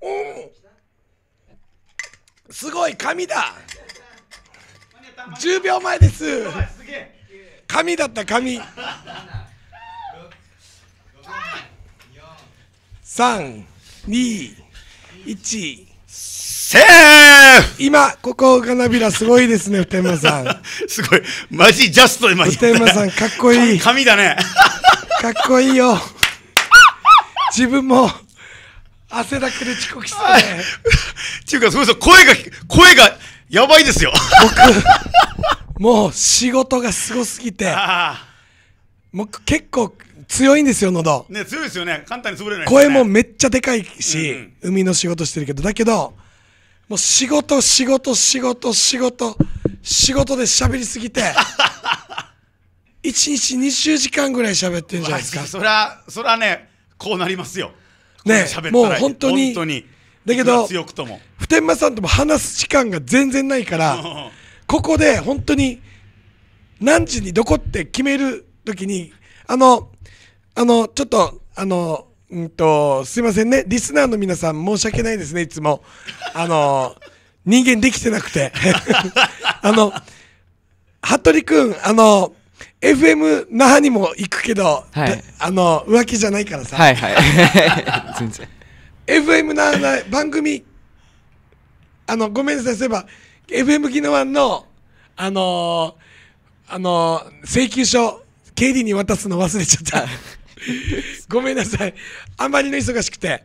おおすごい神だ10秒前です神だった神321セーフ今ここがなびらすごいですね二山さん すごいマジジャスト今二山さんかっこいい神だねかっこいいよ自分も汗だくで遅刻しそね。っていうか、すごいですよ。声が、声がやばいですよ。僕、もう仕事がすごすぎて、僕結構強いんですよ、喉。ね、強いですよね。簡単に潰れない、ね、声もめっちゃでかいし、うんうん、海の仕事してるけど、だけど、もう仕事、仕事、仕事、仕事、仕事で喋りすぎて、1 日20時間ぐらい喋ってるんじゃないですか。そりゃ、そりゃね、こうなりますよ。ねもう本当に。当にだけど、普天間さんとも話す時間が全然ないから、ここで本当に何時にどこって決めるときに、あの、あの、ちょっと、あの、んと、すいませんね。リスナーの皆さん申し訳ないですね、いつも。あの、人間できてなくて。あの、服部君、あの、FM 那覇にも行くけど、はい、あの浮気じゃないからさはいはい 全然 FM 那覇の番組あのごめんなさいそういえば FM 宜野湾のあのー、あのー、請求書経理に渡すの忘れちゃった ごめんなさいあんまりの忙しくて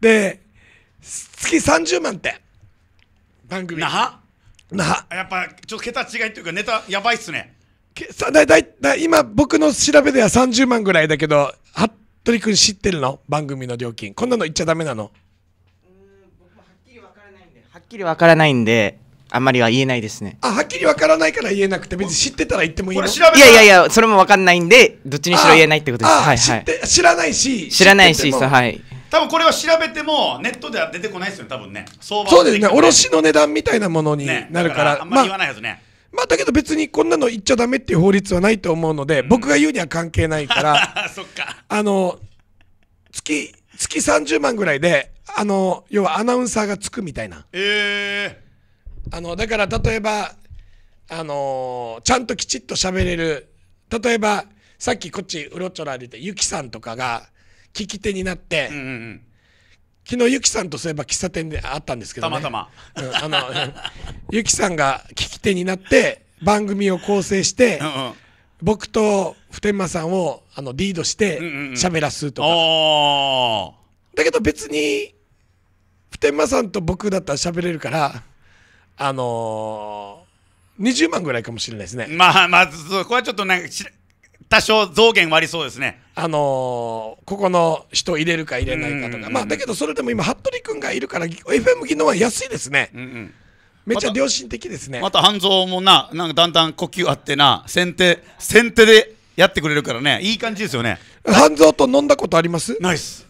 で月30万って番組那覇那覇やっぱちょっと桁違いっていうかネタやばいっすねさだ今僕の調べでは30万ぐらいだけど服部君知ってるの番組の料金こんなの言っちゃダメなのはっきりわからないんであんまりは言えないですねあはっきりわからないから言えなくて別に知ってたら言ってもいいのいやいやいやそれもわかんないんでどっちにしろ言えないってことです、はいはい、知らないし知らないしはい多分これは調べてもネットでは出てこないですよね多分ねそうですね卸の値段みたいなものになるからね、からあんまり言わないですね、まあまあ、だけど別にこんなの言っちゃだめっていう法律はないと思うので、僕が言うには関係ないから、あの、月、月30万ぐらいで、あの、要はアナウンサーがつくみたいな。えー、あの、だから例えば、あのちゃんときちっと喋れる、例えば、さっきこっち、うろちょらでて、ゆきさんとかが、聞き手になって、うんうんうん、昨日ゆきさんとそういえば喫茶店で会ったんですけど、ね、たまたま、うん、あのゆき さんが聞き手になって番組を構成して、うんうん、僕と普天間さんをあのリードして喋らすとか、うんうん、だけど別に普天間さんと僕だったら喋れるからあのー20万ぐらいかもしれないですね。まあまあ、そこはちょっとなんか多少増減割りそうですね。あのー、ここの人入れるか入れないかとか、うんうんうん、まあだけどそれでも今服部君がいるから FM 技能は安いですね、うんうん、めっちゃ良心的ですねまた半蔵もななんかだんだん呼吸あってな先手先手でやってくれるからねいい感じですよね半蔵と飲んだことありますナイス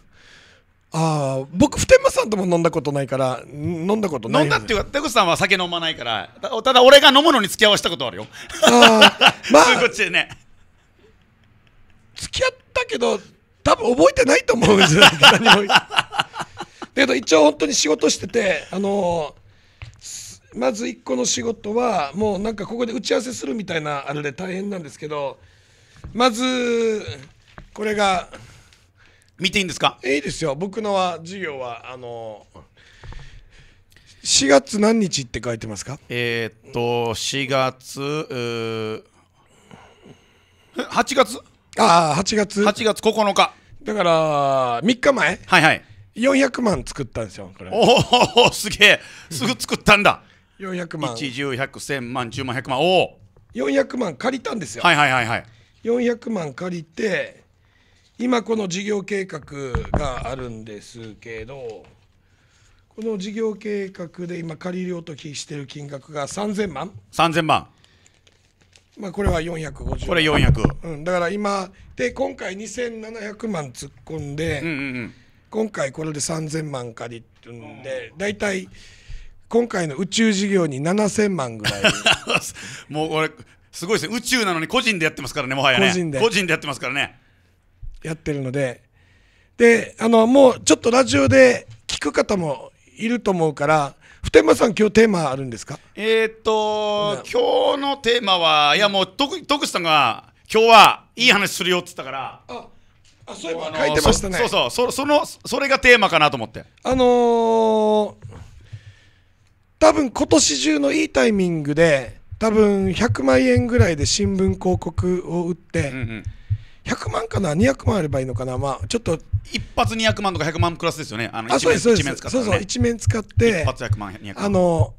ああ僕普天間さんとも飲んだことないから飲んだことない飲んだっていうか手口さんは酒飲まないからただ俺が飲むのに付き合わせたことあるよあまあ ね付き合ったけど多分覚えてないと思うんですよ だけど一応本当に仕事しててあのまず1個の仕事はもうなんかここで打ち合わせするみたいなあれで大変なんですけどまずこれが見ていいんですかいいですよ僕のは授業はあの4月何日って書いてますかえー、っと4月8月ああ8月8月9日だから3日前はいはい400万作ったんですよこれおおすげえすぐ作ったんだ400万110100100万10万100万おお400万借りたんですよはいはいはいはい400万借りて今この事業計画があるんですけどこの事業計画で今借りうときしてる金額が3000万3000万まあ、これは450これ400、うん、だから今で今回2700万突っ込んで、うんうんうん、今回これで3000万借りってんで大体今回の宇宙事業に7000万ぐらい もうこれすごいですね宇宙なのに個人でやってますからねもはやね個人で個人でやってますからねやってるのでであのもうちょっとラジオで聞く方もいると思うから普天間さん、今日テーマあるんですかえー、っと、今日のテーマは、いやもう、徳志さんが、今日はいい話するよって言ったから。ああそういえば書いてましたね。そうそうそその、それがテーマかなと思って。あのー、多分今年中のいいタイミングで、多分100万円ぐらいで新聞広告を打って、うんうん100万かな200万あればいいのかなまあちょっと一発200万とか100万クラスですよねあの一面使って、ね、そうそう一面使って一発100万200万あの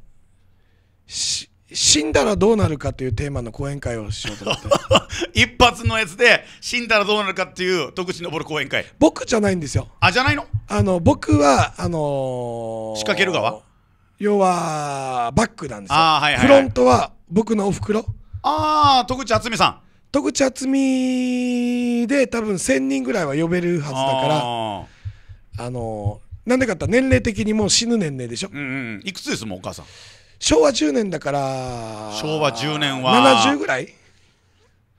し死んだらどうなるかというテーマの講演会をしようと思って 一発のやつで死んだらどうなるかっていう徳地昇る講演会僕じゃないんですよあじゃないのあの僕はあのー、仕掛ける側要はバックなんですよ、はいはい、フロントは僕のおふくろああ徳地渥美さん戸口厚美で多分1000人ぐらいは呼べるはずだからあのなんでかって年齢的にもう死ぬ年齢でしょ、うんいくつですもんお母さん昭和10年だから昭和10年は70ぐらい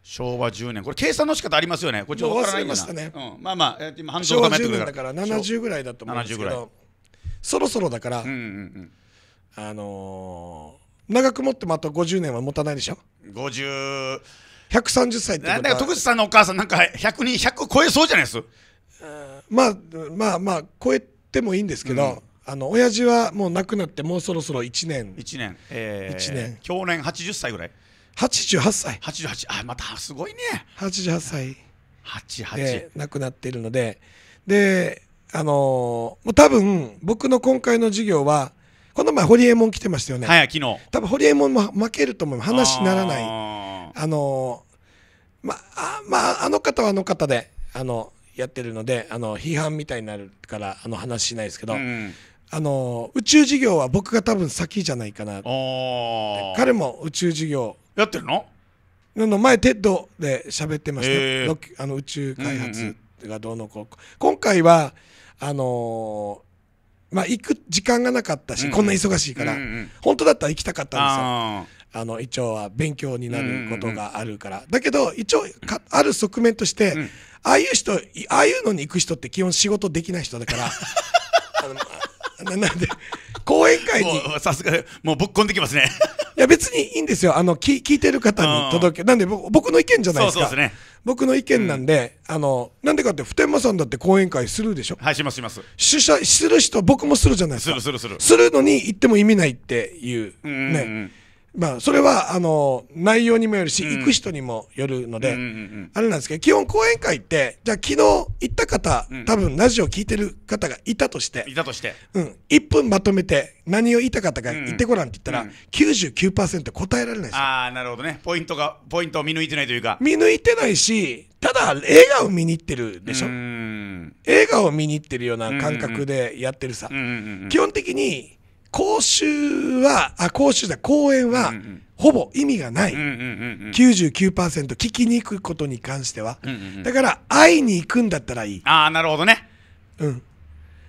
昭和10年これ計算の仕方ありますよねこれちょっと分からないましたね、うん、まあまあ今半昭和10年だから70ぐらいだと思うんですけどそろそろだから、うんうんうんあのー、長く持ってもあと50年は持たないでしょ50 130歳ってことはなんか徳地さんのお母さんなんか100人100超えそうじゃないですまあまあまあ超えてもいいんですけど、うん、あの親父はもう亡くなってもうそろそろ1年1年、えー、1年去年80歳ぐらい88歳88あまたすごいね88歳88で亡くなっているのでであのー、もう多分僕の今回の授業はこの前ホリエモン来てましたよねはい昨日多分ホリエモンも負けると思う話にならないあのー、まあ、まあ、あの方はあの方で、あの、やってるので、あの、批判みたいになるから、あの、話しないですけど、うん、あの、宇宙事業は僕が多分先じゃないかな。彼も宇宙事業。やってるのの前、テッドで喋ってました、えー、あの宇宙開発がどうのこう、うんうん、今回は、あのー、まあ、行く時間がなかったし、うん、こんな忙しいから、うんうん、本当だったら行きたかったんですよ。あの一応は勉強になることがあるから、だけど一応かある側面として、うん、ああいう人ああいうのに行く人って基本仕事できない人だから あのなんで講演会にさすがもうぶっこんできますねいや別にいいんですよあの聞聞いてる方に届けなんで僕の意見じゃないですかそうそうです、ね、僕の意見なんで、うん、あのなんでかって普天間さんだって講演会するでしょはいしますします主催する人僕もするじゃないですかするするするするのに行っても意味ないっていうね、うんうんまあ、それは、あの、内容にもよるし、行く人にもよるので、あれなんですけど、基本講演会って、じゃあ昨日行った方、多分ラジオ聞いてる方がいたとして、いたとして。うん。1分まとめて、何を言いたかったか言ってごらんって言ったら、うん99%答えられないですよ。ああ、なるほどね。ポイントが、ポイントを見抜いてないというか。見抜いてないし、ただ映画を見に行ってるでしょ。映画を見に行ってるような感覚でやってるさ。基本的に、講習は、あ、講習だ、講演は、ほぼ意味がない。99%聞きに行くことに関しては、うんうんうん。だから、会いに行くんだったらいい。ああ、なるほどね。うん。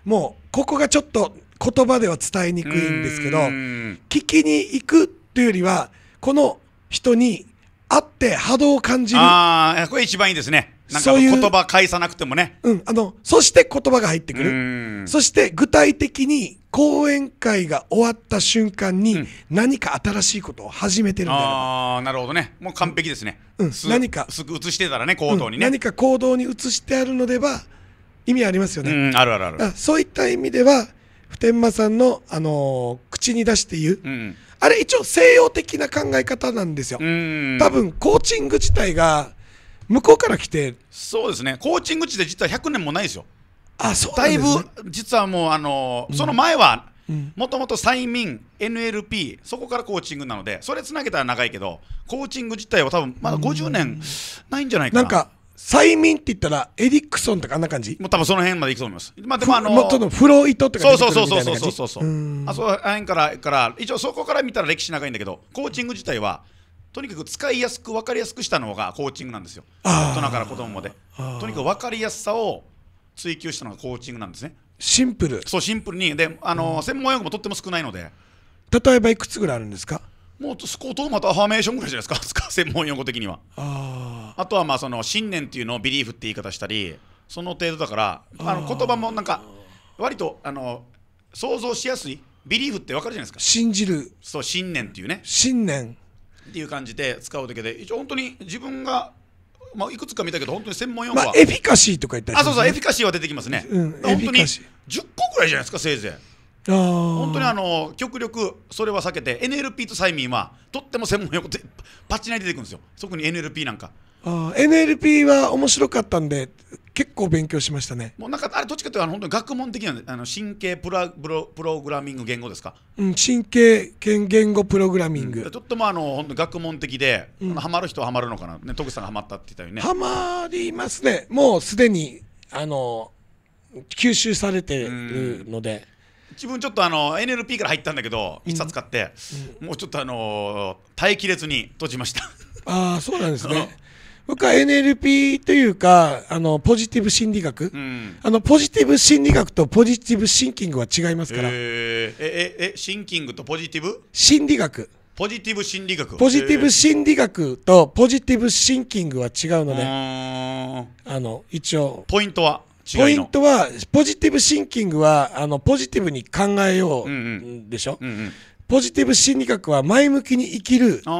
もう、ここがちょっと言葉では伝えにくいんですけど、聞きに行くっていうよりは、この人にあって波動を感じる。ああ、これ一番いいですね。なんか言葉返さなくてもね。うん、あの、そして言葉が入ってくる。そして具体的に講演会が終わった瞬間に何か新しいことを始めてるんだよ、うん、ああ、なるほどね。もう完璧ですね。うん、何か。すぐ移してたらね、行動にね、うん、何か行動に移してあるのでは意味ありますよね。うん、あるあるある。そういった意味では、普天間さんの、あのー、口に出して言う。うんあれ一応西洋的な考え方なんですよ。多分コーチング自体が向こうから来てそうですねコーチング地で実は100年もないですよあそう、ね、だいぶ実はもうあの、その前はもともと催眠 NLP そこからコーチングなのでそれつなげたら長いけどコーチング自体は多分まだ50年ないんじゃないかな、なんか催眠って言ったら、エリクソンとかあんな感じもう多分その辺までいくと思います。まあでもあのもとフロイトとかそうそうそうそうそうそうそう。あそこら辺からから一応そこから見たら歴史長いんだけど、コーチング自体はとにかく使いやすく分かりやすくしたのがコーチングなんですよ。大人から子供まで。とにかく分かりやすさを追求したのがコーチングなんですね。シンプル。そうシンプルにであの、専門用語もとっても少ないので。例えばいくつぐらいあるんですか？もうスコートまたァーメーションぐらいじゃないですか 専門用語的にはあとはまあその信念っていうのをビリーフって言い方したりその程度だからあの言葉もなんか割とあの想像しやすいビリーフってわかるじゃないですか信じるそう信念っていうね信念っていう感じで使うだけで一応本当に自分がまあ、いくつか見たけど、本当に専門用語は、まあ、エフィカシーとか言ったり、ね、あそうそう、エフィカシーは出てきますね、うん、本当に10個ぐらいじゃないですか、せいぜい。本当にあの極力それは避けて NLP と催眠はとっても専門用語でパッチ内に出てくるんですよ特に NLP なんかあ NLP は面白かったんで結構勉強しましたねもうなんかあれどっちかというと本当に学問的なあの神経プラロプログラミング言語ですか、うん、神経言語プログラミング、うん、とってもあの本当学問的で、うん、ハマる人はハマるのかなね徳さんがハマったって言ったよねハマりますねもうすでにあの吸収されてるので、自分ちょっとあの NLP から入ったんだけど一冊買って、もうちょっとあの耐えきれずに閉じましたああそうなんですね 僕は NLP というかあのポジティブ心理学、うん、あのポジティブ心理学とポジティブシンキングは違いますから、えー、えええシンキングとポジティブ心理学ポジティブ心理学ポジティブ心理学とポジティブシンキングは違うので、あの一応ポイントはポイントはポジティブシンキングはあのポジティブに考えようでしょ、うんうんうんうん、ポジティブ心理学は前向きに生きるか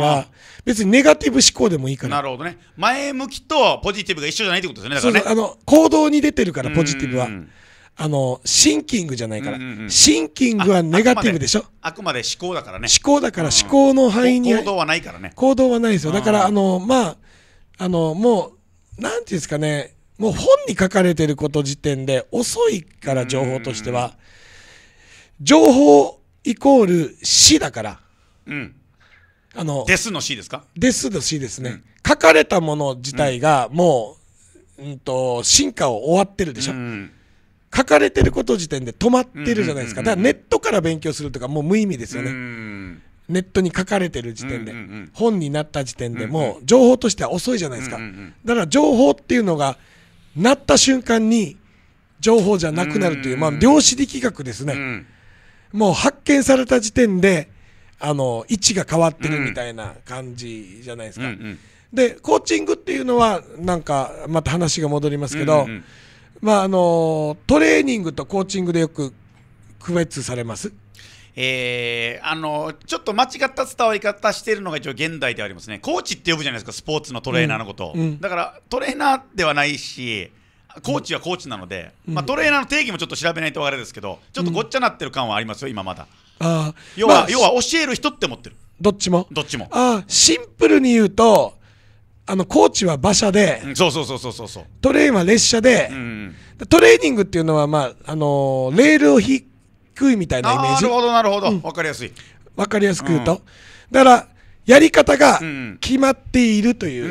ら別にネガティブ思考でもいいからなるほどね前向きとポジティブが一緒じゃないってことですねだからねあの行動に出てるからポジティブは。あの、シンキングじゃないから、うんうんうん、シンキングはネガティブでしょあくまで思考だからね。思考だから、思考の範囲に、うん、行動はないからね。行動はないですよ。だから、あの、まあ、あの、もう、なんていうんですかね、もう本に書かれてること時点で遅いから情報としては情報イコール死だから、うん、あのデスの死ですかですの死ですね、うん、書かれたもの自体がもう、うん、と進化を終わってるでしょ、うん、書かれてること時点で止まってるじゃないですかだからネットから勉強するとかもう無意味ですよね、ネットに書かれてる時点で、うんうんうん、本になった時点でもう情報としては遅いじゃないですか、だから情報っていうのがなった瞬間に情報じゃなくなるという、まあ、量子力学ですね、うん、もう発見された時点であの位置が変わってるみたいな感じじゃないですか、うんうん、でコーチングっていうのはなんかまた話が戻りますけど、うんうん、まあ、あのトレーニングとコーチングでよく区別されますえー、あのちょっと間違った伝わり方しているのが一応現代ではありますねコーチって呼ぶじゃないですかスポーツのトレーナーのこと、うんうん、だからトレーナーではないしコーチはコーチなので、うん、まあ、トレーナーの定義もちょっと調べないとあれですけどちょっとごっちゃなってる感はありますよ今まだあ要は、まあ、要は教える人って思ってるどっちもどっちもあシンプルに言うとあのコーチは馬車で、うん、そうそうそうそうそうトレインは列車で、うんトレーニングっていうのは、まああのー、レールを引低いみたいなイメージなるほどなるほど、うん、分かりやすい分かりやすく言うと、うん、だからやり方が決まっているという、う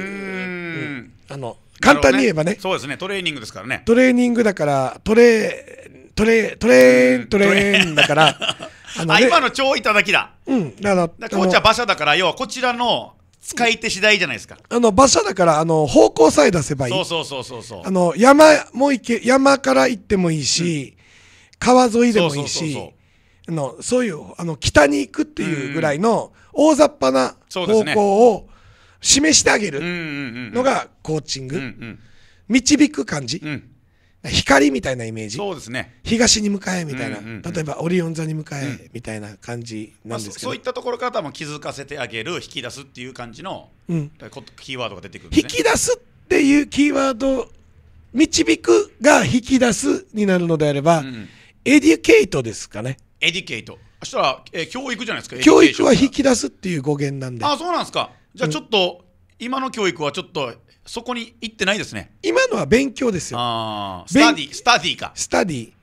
ん、あの簡単に言えばね、ね、そうですねトレーニングですからねトレーニングだからトレートレートレーントレーンだから あの、ね、今の超いただきだうんだからこっちは馬車だから要はこちらの使い手次第じゃないですか。あの馬車だからあの方向さえ出せばいい。そうそうそうそうそう。あの山も行け山から行ってもいいし、川沿いでもいいし、のそういうあの北に行くっていうぐらいの大雑把な方向を示してあげるのがコーチング、導く感じ、光みたいなイメージそうです、ね、東に向かえみたいな、例えばオリオン座に向かえみたいな感じなんですけど、まあ、そういったところから多気づかせてあげる引き出すっていう感じの、うん、キーワードが出てくる、ね、引き出すっていうキーワード導くが引き出すになるのであれば、うんうんエディケイトですかね。エディケイト。そしたら、えー教育じゃないですか。教育は引き出すっていう語源なんで。あ、そうなんですか。じゃあちょっと、今の教育はちょっと、そこに行ってないですね。今のは勉強ですよ。あスタディ、スタディか。スタディ。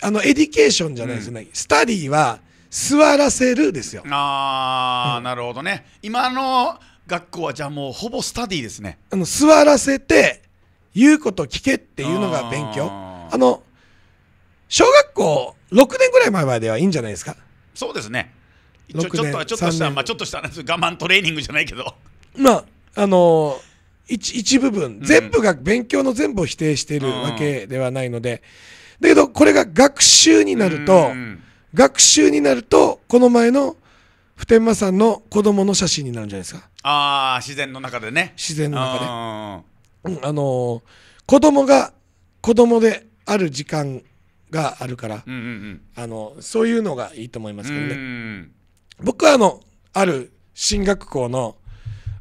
あの、エディケーションじゃないですね。スタディは、座らせるですよ。ああ、なるほどね。今の学校はじゃあもうほぼスタディですね。あの、座らせて、言うこと聞けっていうのが勉強。ああの、小学校6年ぐらい前まではいいんじゃないですかそうですね。ちょちょっとはちょっとした、まあ、ちょっとした我慢トレーニングじゃないけど。まあ、あのー、一一部分、全部が勉強の全部を否定しているわけではないので、だけどこれが学習になると、学習になるとこの前の普天間さんの子供の写真になるんじゃないですかああ自然の中でね自然の中であ,、うん、あのー、子供が子供である時間があるから、うんうんうん、あのそういうのがいいと思いますけどね、うん、僕はあのある進学校の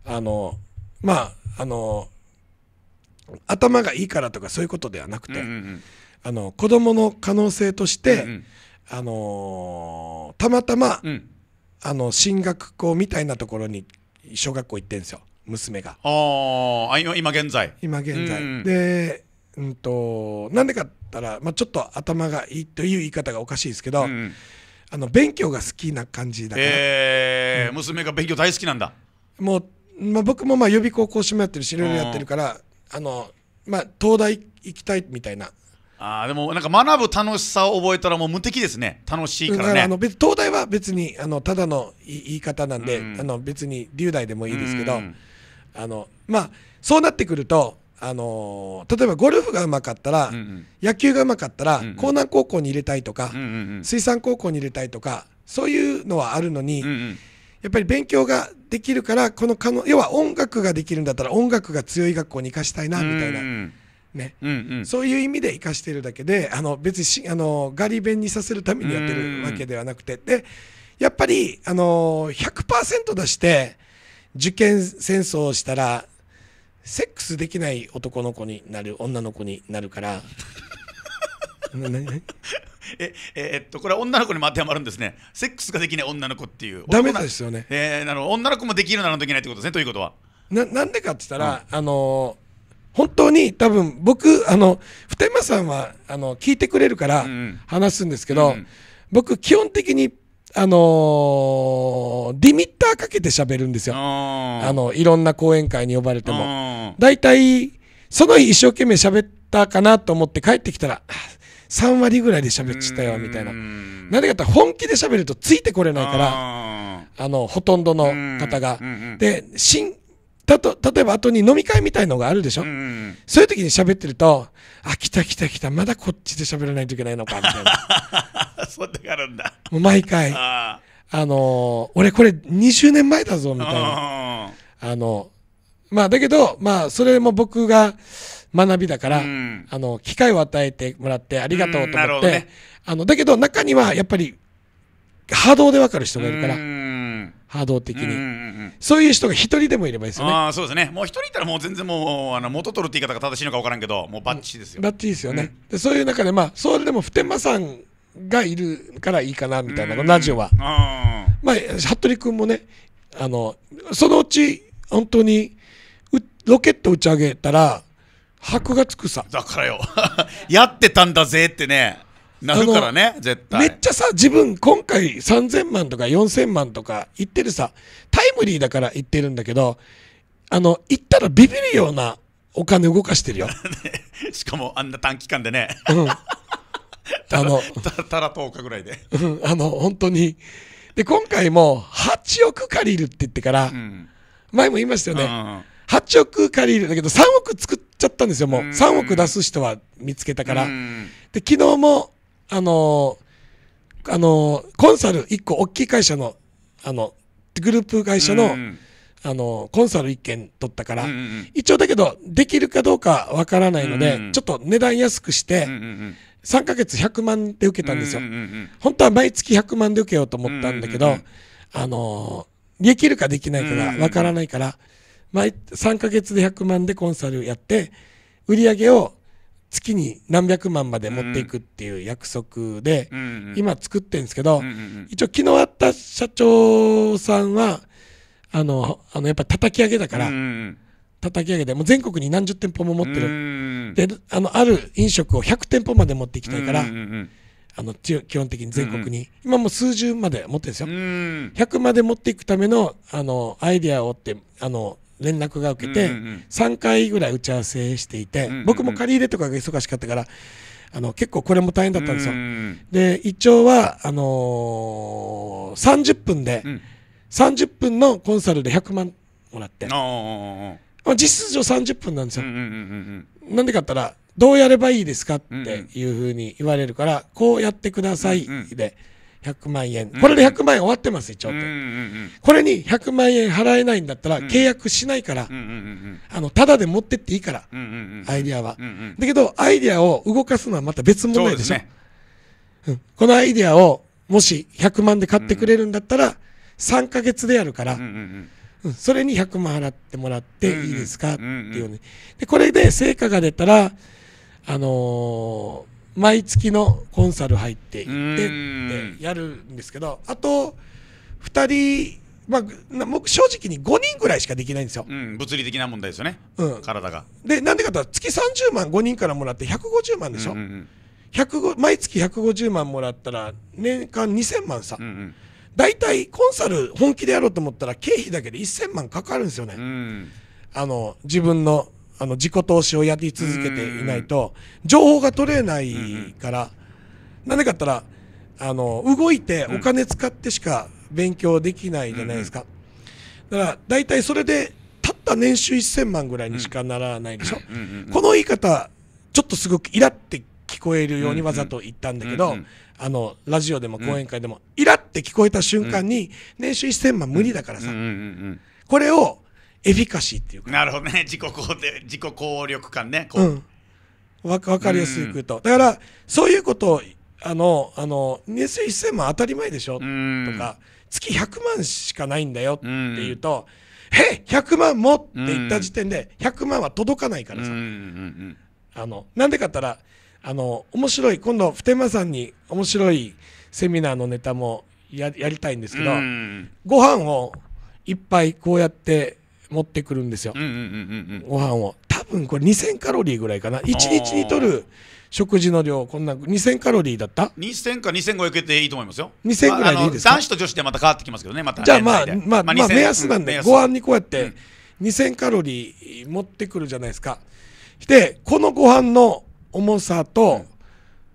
あのまああの頭がいいからとかそういうことではなくて、うんうんうん、あの子どもの可能性として、うんうん、あのー、たまたま、うん、あの進学校みたいなところに小学校行ってんですよ娘がああ今現在今現在、現在うんうん、でうんと、なんでかったら、まあ、ちょっと頭がいいという言い方がおかしいですけど、うん、あの勉強が好きな感じだから、えーうん、娘が勉強大好きなんだもう、まあ、僕もまあ予備校講師もやってるしいろいろやってるからあの、まあ、東大行きたいみたいなあでもなんか学ぶ楽しさを覚えたらもう無敵ですね楽しいからねあの別東大は別にあのただの言い方なんで、うん、あの別に龍大でもいいですけど、あのまあそうなってくるとあのー、例えばゴルフがうまかったら、うんうん、野球がうまかったら、うんうん、江南高校に入れたいとか、うんうんうん、水産高校に入れたいとかそういうのはあるのに、うんうん、やっぱり勉強ができるからこの可能要は音楽ができるんだったら音楽が強い学校に生かしたいなみたいな。うんうんね、うんうん、そういう意味で生かしてるだけであの別にしあのガリ勉にさせるためにやってるわけではなくて、うんうん、でやっぱりあの100%出して受験戦争をしたらセックスできない男の子になる女の子になるから何 ええー、っとこれは女の子にも当てはまるんですねセックスができない女の子っていうダメですよね、えー、なの女の子もできるならできないってことですねということはななんでかって言ったら、うん、あの本当に多分僕あの普天間さんはあの聞いてくれるから話すんですけど、うんうん僕基本的にあのー、リミッターかけて喋るんですよ。あの、いろんな講演会に呼ばれても。大体、その日一生懸命喋ったかなと思って帰ってきたら、3割ぐらいで喋ってたよ、みたいな。なんでかって本気で喋るとついてこれないから、あの、ほとんどの方が。で、新、たと、例えば後に飲み会みたいのがあるでしょ、そういう時に喋ってると、あ、来た来た来た、まだこっちで喋らないといけないのか、みたいな。そうやってあるんだもう毎回あの俺これ20年前だぞみたいなあのまあだけどまあそれも僕が学びだから、うん、あの機会を与えてもらってありがとうと思って、うんね、あのだけど中にはやっぱり波動でわかる人がいるから、波動的に、そういう人が一人でもいればいいですよね。あそうですねもう一人いたらもう全然もうあの元取るって言い方が正しいのか分からんけどもうバッチですよ。バッチですよね、でそういう中でまあそれでも普天間さんがいるからいいかなみたいな、ん、ラジオは。まあ、服部君もね、あの、そのうち、本当に、ロケット打ち上げたら、箔がつくさ。だからよ。やってたんだぜってね。なるからね、絶対。めっちゃさ、自分、今回3000万とか4000万とか言ってるさ、タイムリーだから言ってるんだけど、あの、言ったらビビるようなお金動かしてるよ。しかも、あんな短期間でね。うん。あのたたら10日ぐらいで、うん、あの本当にで今回も8億借りるって言ってから、うん、前も言いましたよね、うん、8億借りるだけど3億作っちゃったんですよもう、3億出す人は見つけたから、で昨日もあのー、あのー、コンサル1個大きい会社のあのグループ会社の、あのコンサル1件取ったから、一応だけどできるかどうかわからないので、ちょっと値段安くして、3ヶ月100万で受けたんですよ、本当は毎月100万で受けようと思ったんだけど、あのできるかできないかがわからないから、毎3ヶ月で100万でコンサルやって売り上げを月に何百万まで持っていくっていう約束で、今作ってるんですけど、一応昨日あった社長さんはあのあのやっぱ叩き上げだから、叩き上げでもう全国に何十店舗も持ってる。であのある飲食を100店舗まで持っていきたいから、あの基本的に全国に、今もう数十まで持ってるんですよ、う100まで持っていくためのあのアイデアをってあの連絡が受けて、3回ぐらい打ち合わせしていて、僕も借り入れとかが忙しかったからあの結構これも大変だったんですよ、で一応はあのー、30分で、うん、30分のコンサルで100万もらって。まあ、実質上30分なんですよ。なんでかったら、どうやればいいですかっていうふうに言われるから、こうやってくださいで、100万円。これで100万円終わってます、一応って。これに100万円払えないんだったら、契約しないから、あの、ただで持ってっていいから、アイディアは。だけど、アイディアを動かすのはまた別問題でしょ。うん、このアイディアを、もし100万で買ってくれるんだったら、3ヶ月でやるから、それに100万払ってもらっていいですかっていうね。で、これで成果が出たら、あのー、毎月のコンサル入っていってやるんですけど、あと、2人、まあ、僕正直に5人ぐらいしかできないんですよ、うん、物理的な問題ですよね、うん、体がでなんでかと月30万5人からもらって150万でしょ、うんうんうん、毎月150万もらったら年間2000万さ、うんうん大体コンサル本気でやろうと思ったら経費だけで1000万かかるんですよね、うん、あの自分のあの自己投資をやり続けていないと情報が取れないから、なんでかったらあの動いてお金使ってしか勉強できないじゃないですか、だから大体それでたった年収1000万ぐらいにしかならないでしょ、この言い方ちょっとすごくイラって聞こえるようにわざと言ったんだけど、うんうん、あのラジオでも講演会でも、イラって聞こえた瞬間に年収1000万無理だからさ、これをエフィカシーっていうかなるほどね自己肯定自己効力感ねこう、うんわ分かりやすく言うと、うん、だからそういうことをあのあの年収1000万当たり前でしょ、うん、とか月100万しかないんだよっていうと、うん、え100万もって言った時点で100万は届かないからさ、あのなんでかったらあの面白い今度普天間さんに面白いセミナーのネタもややりたいんですけど、ん、ご飯をいっぱいこうやって持ってくるんですよ、んご飯を多分これ2000カロリーぐらいかな1日にとる食事の量こんな2000カロリーだった2000か2500っていいと思いますよ2000ぐらいでいいですか、まあ、男子と女子でまた変わってきますけどねまたじゃあまあまあ、まあ、目安なんで、うん、ご飯にこうやって2000カロリー持ってくるじゃないですかでこのご飯の重さと、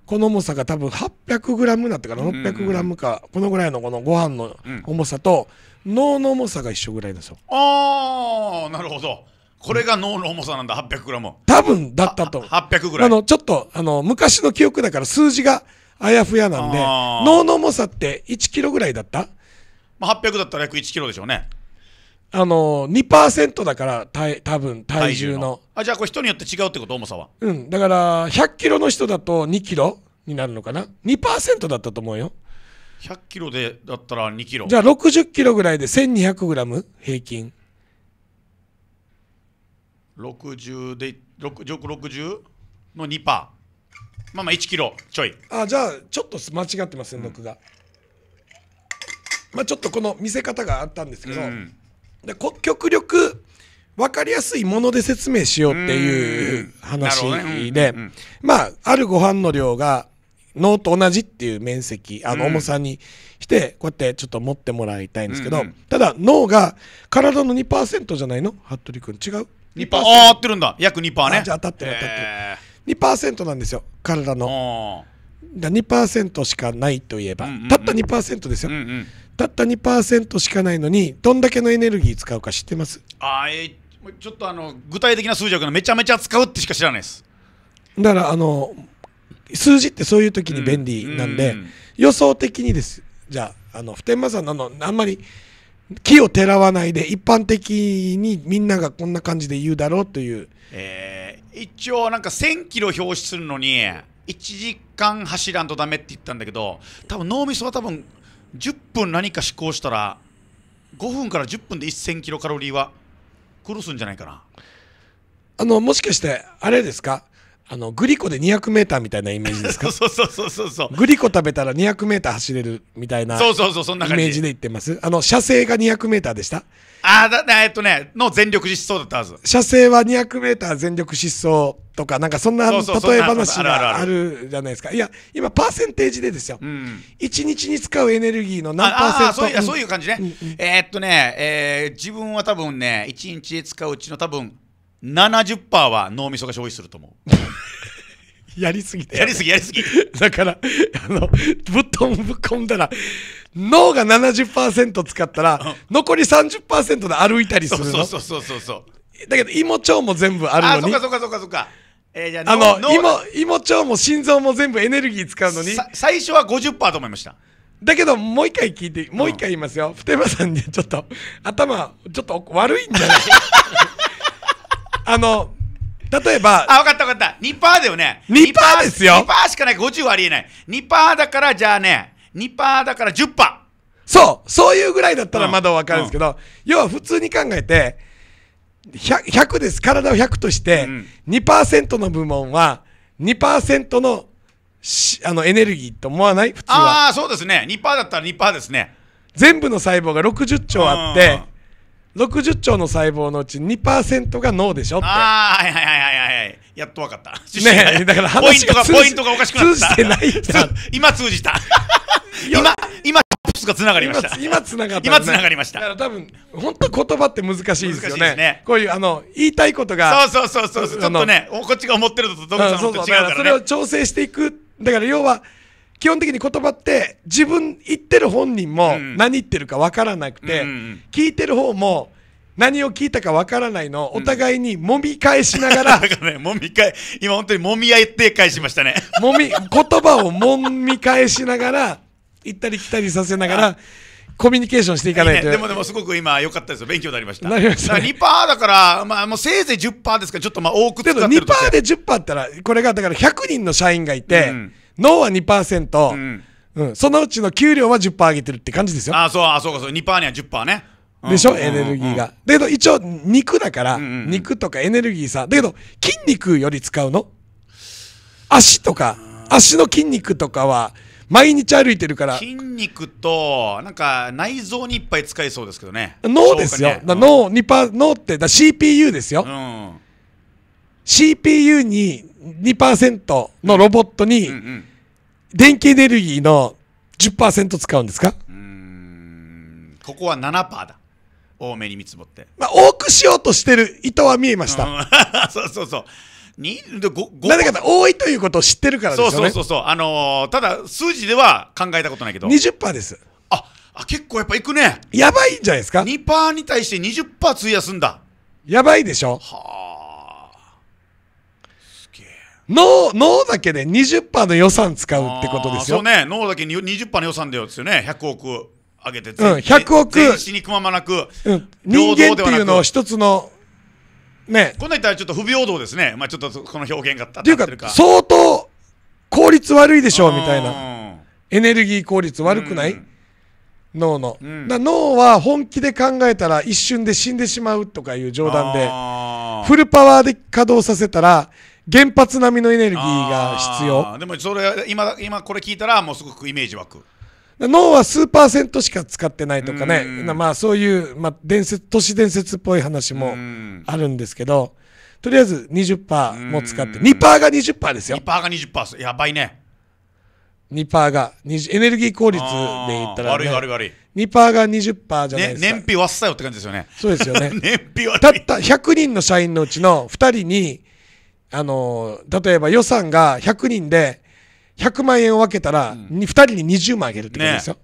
この重さが多分 800g になってから 600g か、このぐらいのこのご飯の重さと、脳の重さが一緒ぐらいなんですよああなるほどこれが脳の重さなんだ 800g 多分だったと800ぐらいあのちょっとあの昔の記憶だから数字があやふやなんで脳の重さって 1kg ぐらいだった、まあ、800だったら約 1kg でしょうねあの2%だからた多分体重のあじゃあこれ人によって違うってこと重さはうんだから100キロの人だと2キロになるのかな2%だったと思うよ100キロでだったら2キロじゃあ60キロぐらいで1200グラム平均60で60の2パーまあまあ1キロちょいあじゃあちょっと間違ってますね、うん、がまあちょっとこの見せ方があったんですけど、うんで極力分かりやすいもので説明しようっていう話で、ねうんうん、まああるご飯の量が脳と同じっていう面積あの重さにしてこうやってちょっと持ってもらいたいんですけど、うんうん、ただ脳が体の2%じゃないの服部君違う2%あ合ってるんだ約2%ねじゃあ当たってる当たってる2%なんですよ体のーだ2%しかないといえば、うんうんうん、たった2%ですよ、うんうんたった2%しかないのにどんだけのエネルギー使うか知ってますあえー、ちょっとあの具体的な数字はめちゃめちゃ使うってしか知らないですだからあの数字ってそういう時に便利なんで、うんうん、予想的にですじゃああの普天間さんのあんまり木をてらわないで一般的にみんながこんな感じで言うだろうという、えー、一応なんか1000キロ表示するのに1時間走らんとダメって言ったんだけど多分脳みそは多分10分何か思考したら5分から10分で1000キロカロリーは苦すんじゃないかなあのもしかしてあれですかあのグリコで200メーターみたいなイメージですか そうそうそうそうそうグリコ食べたら200メーター走れるみたいなそうそうそうそんなイメージで言ってますあの射精が200メーターでしたあだえっとねの全力疾走だったはず射精は2 0 0ー全力疾走とかなんかそんな例え話があるじゃないですかいや今パーセンテージでですよ、うん、1日に使うエネルギーの何パーセントそうい,、うそういう感じね、うん、えっとね、えー、自分は多分ね1日で使ううちの多分70%は脳みそが消費すると思う やりすぎてやりすぎやりすぎだからあのぶっ飛ぶっ込んだら脳が70%使ったら、残り30%で歩いたりするのそうそうそうそうだけど胃も腸も全部あるのにあそうかそうかそうかえー、じゃああの胃も胃も腸も心臓も全部エネルギー使うのに最初は50%と思いましただけどもう一回聞いてもう一回言いますよ、ふて普天間さんにちょっと頭ちょっと悪いんじゃない あの例えばあ分かった分かった2%だよね2ですよ2%しかない50はありえない2%だからじゃあね2%だから10%。そうそういうぐらいだったらまだわかるんですけど、要は普通に考えて、100, 100です。体を100として、2%の部門は2%のあのエネルギーと思わない普通は。ああ、そうですね。2%だったら2%ですね。全部の細胞が60兆あって、60兆の細胞のうち2%が脳でしょってああはいはいはいはいはいやっとわかった ねだから話がポイントがおかしくなった通じてないって 今通じた 今今が繋がりました今繋がった、ね、今繋がりましただから多分本当言葉って難しいですよね、ね、こういうあの言いたいことがそうそうそうそうちょっとねこっちが思ってるのとどさんのと違うから、ね、それを調整していくだから要は基本的に言葉って自分言ってる本人も何言ってるか分からなくて、うん、聞いてる方も何を聞いたか分からないのお互いに揉み返しながら、う ん、らね、揉み返今本当にもみ合いって返しましたねも み言葉をもみ返しながら行ったり来たりさせながらコミュニケーションしていかないと、ね、でもでもすごく今良かったですよ勉強になりましたなりました、ね、2%だからまあもうせいぜい10%ですからちょっとまあ多く使ってるとしでも2%で10%って言ったらこれがだから100人の社員がいて、うん脳は2%、うんうん、そのうちの給料は10%上げてるって感じですよ。あそう、あそうか、そう、2%には10%ね。でしょ、うん、エネルギーが。だけど一応肉だから、うんうんうん、肉とかエネルギーさ。だけど筋肉より使うの足とか、足の筋肉とかは毎日歩いてるから。筋肉と、なんか内臓にいっぱい使いそうですけどね。脳ですよ。ね、脳2%、脳ってだ CPU ですよ。うん CPU に2%のロボットに、電気エネルギーの10%使うんですかうんここは7%だ多めに見積もって、まあ、多くしようとしてる意図は見えました、うん、そうそうそうなぜか多いということを知ってるからですよねそうそうそうあのー、ただ数字では考えたことないけど20%ですああ結構やっぱいくねやばいんじゃないですか2%に対して20%費やすんだやばいでしょはあ脳、脳だけで20%の予算使うってことですよ。そうね、脳だけに20%の予算でよですよね、100億上げて、うん、100億。全死にくままなく、うん、人間っていうのを一つの、ね。こんな言ったらちょっと不平等ですね。まあちょっとこの表現がっていうか、相当効率悪いでしょうみたいな。エネルギー効率悪くない、脳の、うん、脳は本気で考えたら一瞬で死んでしまうとかいう冗談でフルパワーで稼働させたら原発並みのエネルギーが必要でもそれ今今これ聞いたらもうすごくイメージ湧く脳は数パーセントしか使ってないとかね、まあそういう、まあ、伝説、都市伝説っぽい話もあるんですけど、とりあえず20%も使って、2%が20%ですよ。2%が20%、やばいね。2%が、エネルギー効率で言ったら、ね、悪い悪い悪い。2%が20%じゃないですか、ね、燃費わっさよって感じですよね。そうですよね。燃費はたった100人の社員のうちの2人に、あの例えば予算が100人で100万円を分けたら、うん、2人に20万あげるってことですよ。ね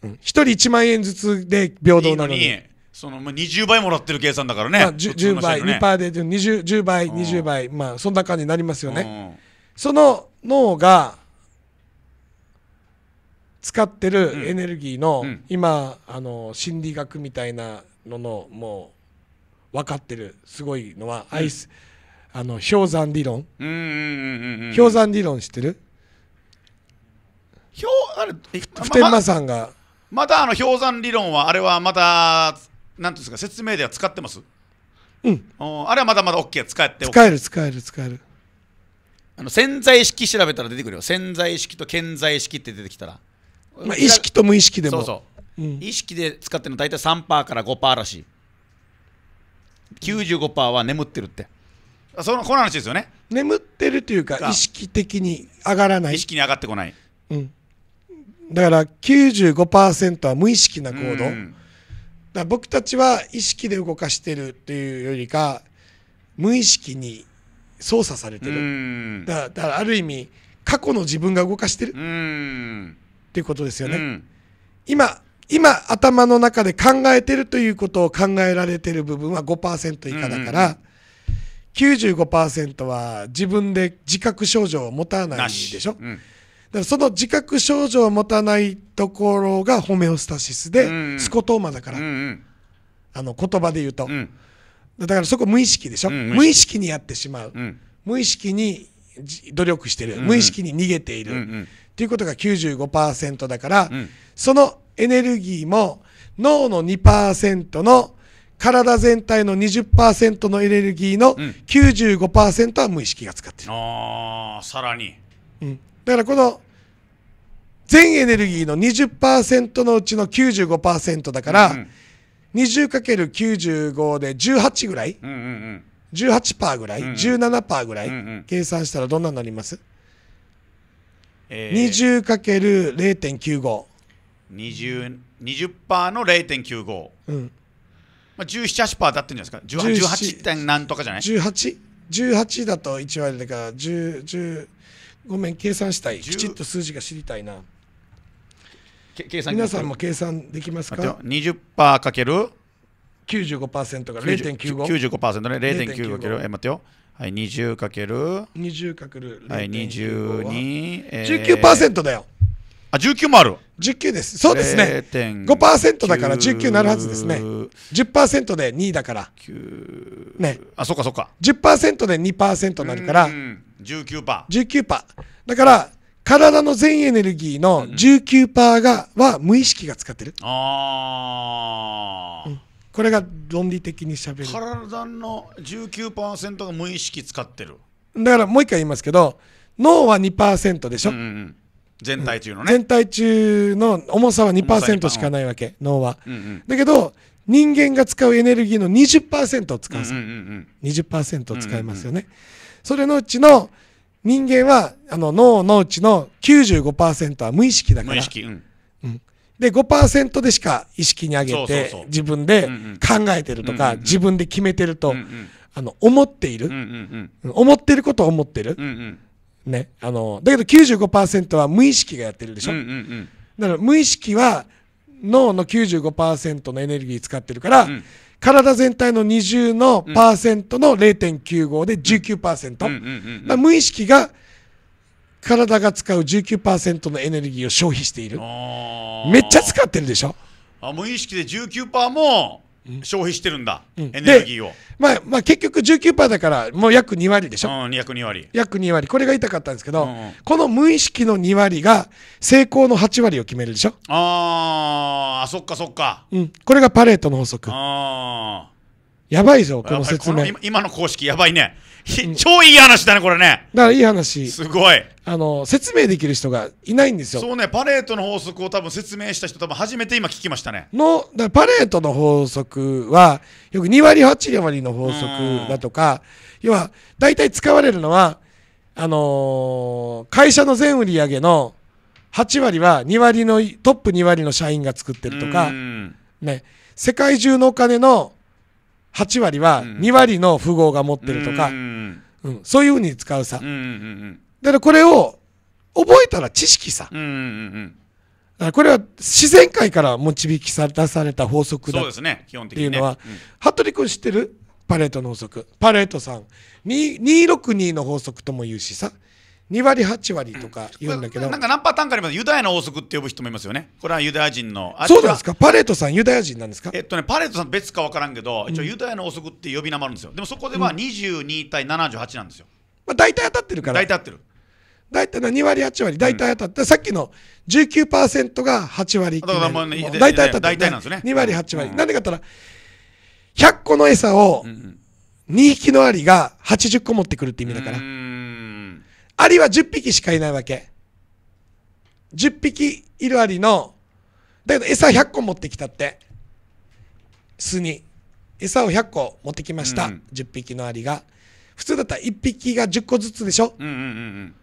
うん、1人1万円ずつで平等なのに。いいのにそのまあ、20倍もらってる計算だからね、まあ、10, 10倍、2%で 20, 10倍、20倍、まあ、そんな感じになりますよね。その脳が使ってるエネルギーの、うん今あの心理学みたいなののもう分かってるすごいのはアイス、うんあの氷山理論、氷山理論知ってる氷あれ普天間さんがまたあの氷山理論はあれはまた何んですか説明では使ってますうんあれはまだまだ OK 使って、OK、使える使える使えるあの潜在意識調べたら出てくるよ潜在意識と健在意識って出てきたら、まあ、意識と無意識でもそうそう、うん、意識で使ってるの大体3%から5%らしい95%は眠ってるってそのこの話ですよね眠ってるというか意識的に上がらない意識に上がってこないうん、だから95%は無意識な行動、だ僕たちは意識で動かしてるっていうよりか無意識に操作されてる、だからだからある意味過去の自分が動かしてるっていうことですよね、今今頭の中で考えてるということを考えられてる部分は5%以下だから、95%は自分で自覚症状を持たないでしょ、うん、だからその自覚症状を持たないところがホメオスタシスで、うん、スコトーマだから、うんうん、あの言葉で言うと、うん、だからそこ無意識でしょ、うん、無意識にやってしまう、無意識に努力してる、無意識に逃げている、うんうん、っていうことが95%だから、そのエネルギーも脳の2%の体全体の20%のエネルギーの95%は無意識が使ってる、ああさらに、うん、だからこの全エネルギーの20%のうちの95%だから、20×95 で18ぐらい、うんうんうん、18%ぐらい、うん、うん、17%ぐらい、うんうん、計算したらどんなになります、えー、20×0.9520% 20の0.95、うん、まあ、17、8%だってんじゃないですか、18, 18点なんとかじゃない 18, ?18 だと1割だから10、10、ごめん、計算したい、きちっと数字が知りたいな。皆さんも計算できますか ?20% かける95%が0.95。95%ね、0.95かける、え、待ってよ。はい、20かける。20かける。はい、22。19%だよ。あ、19もある。19です。そうですね。5%だから19なるはずですね。10%で2だから。ね。あ、そっかそっか。10%で2%になるから。19%。19%。だから、体の全エネルギーの19%が、は無意識が使ってる。ああ、うん、これが論理的にしゃべる。体の19%が無意識使ってる。だからもう一回言いますけど、脳は2%でしょ。うんうん全体中のね、全体中の重さは2%しかないわけ脳は、うんうん、だけど人間が使うエネルギーの20%を使うさ、うんうんう20%を使いますよね、うんうんうん、それのうちの人間はあの脳のうちの95%は無意識だから無意識、うんうん、で5%でしか意識に上げて自分で考えてるとか、自分で決めてると、あの思っている、思ってることを思ってる、ね、あのだけど95%は無意識がやってるでしょ、うんうんうん、だから無意識は脳の95%のエネルギー使ってるから、うん、体全体の20のパーセントの0.95で19%、うんうんうんうん、無意識が体が使う19%のエネルギーを消費しているめっちゃ使ってるでしょあ無意識で19%も消費してるんだ、うん、エネルギーを。まあ、まあ、結局19%だから、もう約2割でしょ。うん、約2割。約2割。これが痛かったんですけど、うんうん、この無意識の2割が成功の8割を決めるでしょ。ああ、そっかそっか。うん。これがパレートの法則。ああ。やばいぞ、この説明。今の公式やばいね。超いい話だね、これね。だからいい話。すごい。あの、説明できる人がいないんですよ。そうね、パレートの法則を多分説明した人、多分初めて今聞きましたね。の、だパレートの法則は、よく2割8割の法則だとか、要は、大体使われるのは、あのー、会社の全売上の8割は2割の、トップ2割の社員が作ってるとか、ね、世界中のお金の8割は2割の富豪が持ってるとか、うん、うん、そういうふうに使うさ、うんうんうん、だからこれを覚えたら知識さ、うんうんうんこれは自然界から導き出された法則だっていうのは、ねねうん、服部君知ってるパレートの法則。パレートさん。262の法則とも言うしさ。2割8割とか言うんだけど、うん、なんか何パターンかありますユダヤの王族って呼ぶ人もいますよねこれはユダヤ人のそうなんですかパレートさんユダヤ人なんですかえっとねパレートさん別か分からんけど、一応ユダヤの王族って呼び名もあるんですよでもそこでは22対78なんですよ、まあ、大体当たってるから大体当たってる大体2割8割大体当たって、うん、さっきの19%が8割だからもう、ね、大体当たってる、ね、なんですね2割8割、うん、なんでかったら100個の餌を2匹のアリが80個持ってくるって意味だから、うんアリは10匹しかいないわけ。10匹いるアリの、だけど餌100個持ってきたって。巣に。餌を100個持ってきました。うん10匹のアリが。普通だったら1匹が10個ずつでしょ、うんうんうん、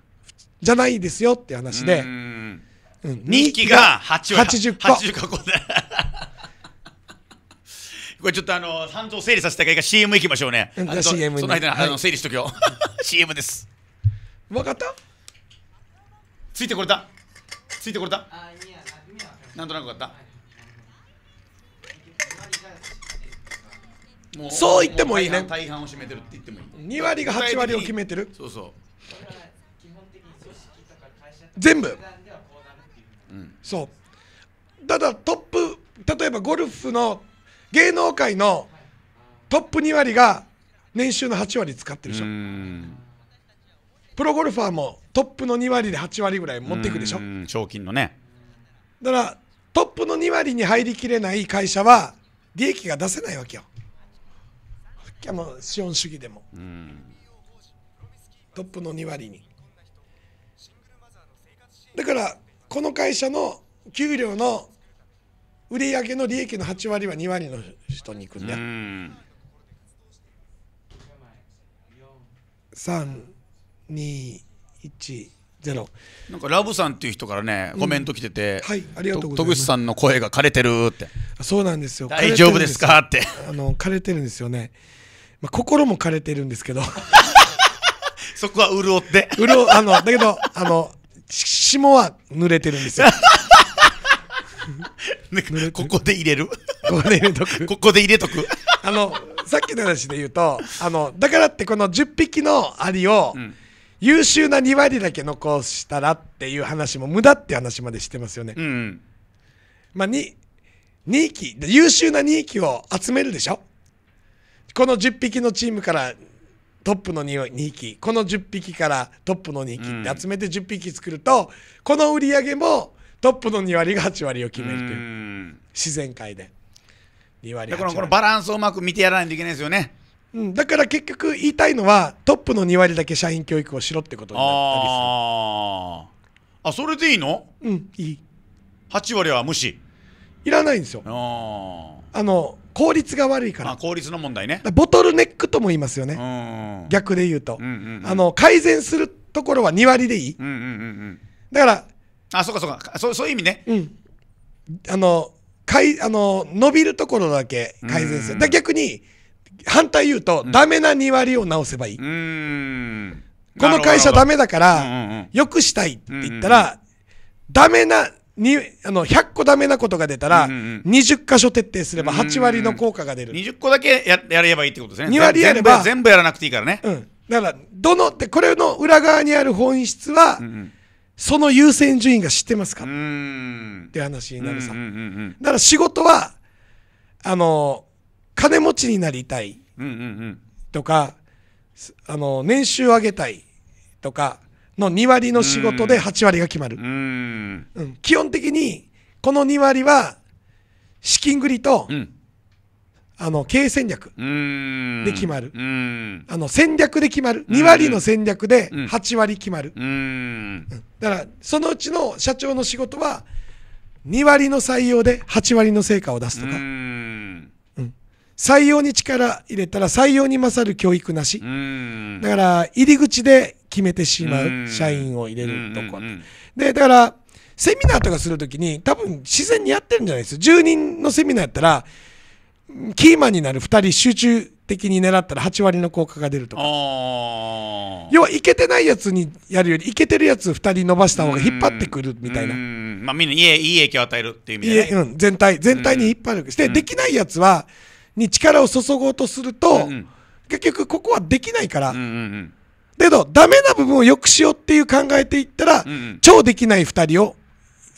じゃないですよって話で。うん、うん、2匹が80個。80個で。これちょっとあの、三蔵整理させたいか CM いきましょうね。CM その間に、はい、あの整理しときよ。CM です。分かったついてこれたついてこれたなんとなく分かったもうそう言ってもいいね大半を占めてるって言ってもいい2割が8割を決めてるそうそう全部、うん、そうただトップ例えばゴルフの芸能界のトップ2割が年収の8割使ってるでしょプロゴルファーもトップの2割で8割ぐらい持っていくでしょ賞金のねだからトップの2割に入りきれない会社は利益が出せないわけよもう資本主義でもトップの2割にだからこの会社の給料の売上の利益の8割は2割の人に行くんだよ。3 2 0なんかラブさんっていう人からねコメント来てて、はいありがとうございますさんの声が枯れてるってそうなんですよ大丈夫ですかってあの枯れてるんですよね、まあ、心も枯れてるんですけど そこは潤って潤あのだけどあの霜は濡れてるんですよ ここで入れるここで入れとくここで入れとくあのさっきの話で言うとあのだからってこの10匹のアリを、うん優秀な2割だけ残したらっていう話も無駄って話までしてますよね。うん、まあ、2、2期、優秀な2期を集めるでしょこの10匹のチームからトップの 2, 2期、この10匹からトップの2期って集めて10匹作ると、うん、この売り上げもトップの2割が8割を決めるという自然界で2割だからこのバランスをうまく見てやらないといけないですよねうん、だから結局言いたいのはトップの2割だけ社員教育をしろってことになったりするああそれでいいのうんいい8割は無視いらないんですよあの効率が悪いから、まあ、効率の問題ねボトルネックとも言いますよね逆で言うと、うんうんうん、あの改善するところは2割でいい、うんうんうんうん、だからあそうかそうかそうそういう意味ね、うん、あのかいあの伸びるところだけ改善する、逆に反対言うと、うん、ダメな2割を直せばいい。この会社ダメだから、うんうん、よくしたいって言ったら、うんうん、ダメな、にあの100個ダメなことが出たら、20箇所徹底すれば8割の効果が出る、うんうん、20個だけややればいいってことですね2割やれば全部やらなくていいからね、うん、だからどのってこれの裏側にある本質は、うんうん、その優先順位が知ってますかって話になるさ、だから仕事はあのー金持ちになりたいとか、あの年収上げたいとかの2割の仕事で8割が決まる、うん、うん、基本的にこの2割は資金繰りと、うん、あの経営戦略で決まる、あの戦略で決まる2割の戦略で8割決まる、だからそのうちの社長の仕事は2割の採用で8割の成果を出すとか。採用に力入れたら採用に勝る教育なしだから入り口で決めてしまう社員を入れるとこでだからセミナーとかするときに多分自然にやってるんじゃないですよ10人のセミナーやったらキーマンになる2人集中的に狙ったら8割の効果が出るとか要はいけてないやつにやるよりいけてるやつ2人伸ばした方が引っ張ってくるみたいなまあみんないい影響を与えるっていう意味で、ね、うん、全体全体に引っ張るで、できないやつは、うんに力を注ごうとすると、うん、結局ここはできないから、うんうんうんだけど、ダメな部分を良くしようっていう考えていったら、うんうん、超できない二人を、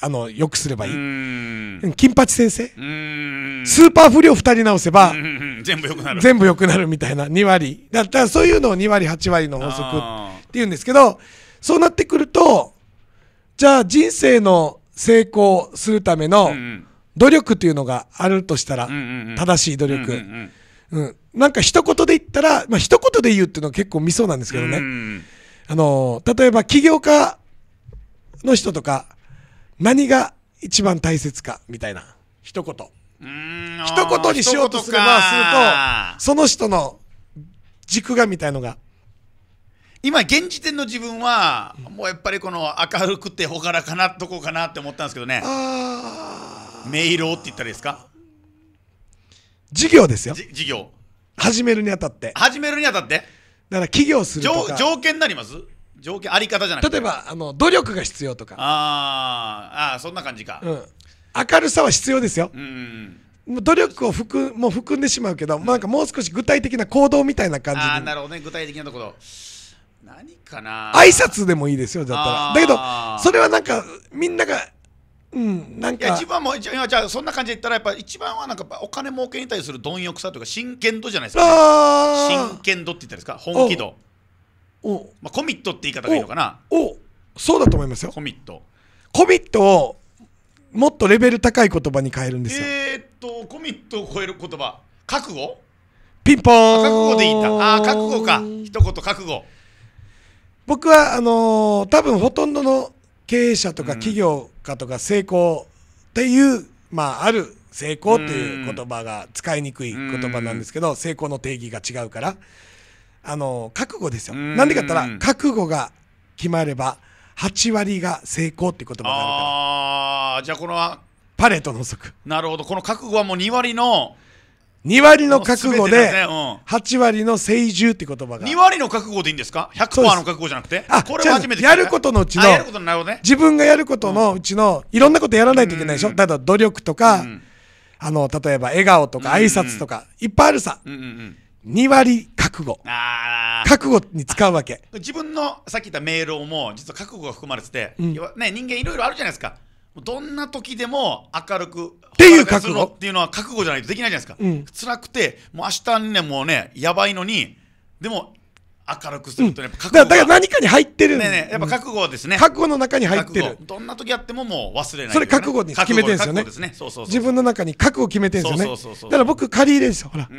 あの、良くすればいい。金八先生。スーパー不良二人直せば、うんうん、全部良くなる。全部良くなるみたいな、2割。だたらそういうのを2割、8割の法則っていうんですけど、そうなってくると、じゃあ人生の成功するための、うんうん努力というのがあるとしたら、正しい努力。うん、なんか一言で言ったら、まあ一言で言うっていうのは結構見そうなんですけどね。あの、例えば起業家の人とか、何が一番大切かみたいな、一言。一言にしようとすれば、すると、その人の軸がみたいのが。今現時点の自分は、もうやっぱりこの明るくて朗らかなとこかなって思ったんですけどね。ああ。メ迷路って言ったらいいですか事業ですよじ事業始めるにあたって始めるにあたってだから起業すると条か条件になります条件あり方じゃなくて例えばあの努力が必要とか、あーあーそんな感じかうん、明るさは必要ですよ、うん、もう努力を含もう含んでしまうけど、なんかもう少し具体的な行動みたいな感じああなるほどね具体的なところ何かな挨拶でもいいですよだったらだけどそれはなんかみんながうん、なんか一番も一番じゃそんな感じで言ったらやっぱ一番はなんかお金儲けに対する貪欲さとか真剣度じゃないですか、ね、真剣度って言ったんですか本気度おまあ、コミットって言い方がいいのかなおそうだと思いますよコミットコミットをもっとレベル高い言葉に変えるんですよえー、っとコミットを超える言葉覚悟ピンポーン覚悟でいいんだあ覚悟か一言覚悟僕はあのー、多分ほとんどの経営者とか企業、うん果とか成功っていう、まあ、ある成功っていう言葉が使いにくい言葉なんですけど、成功の定義が違うから、あの、覚悟ですよ。なんでかったら、覚悟が決まれば、8割が成功って言葉があるから。ああ、じゃあこのパレートの則。なるほど、この覚悟はもう2割の2割の覚悟で8割の成獣って言葉が2割の覚悟でいいんですか100%の覚悟じゃなくてあこれは初めてやることのうちの自分がやることのうちのいろんなことやらないといけないでしょ、うえだ努力とか、あの例えば笑顔とか挨拶とか、いっぱいあるさ、う2割覚悟覚悟に使うわけ自分のさっき言ったメールをも実は覚悟が含まれてて、ね、人間いろいろあるじゃないですかどんな時でも明るくっていう覚悟っていうのは覚悟じゃないとできないじゃないですか、うん、辛くてもう明日にねもうねやばいのにでも明るくするとっ覚悟、うん、だから何かに入ってるねねやっぱ覚悟ですね、覚悟の中に入ってるどんな時やってももう忘れない、ね、それ覚悟に決めてるんですよねねそうそう自分の中に覚悟決めてるんですよねだから僕借り入れですよほら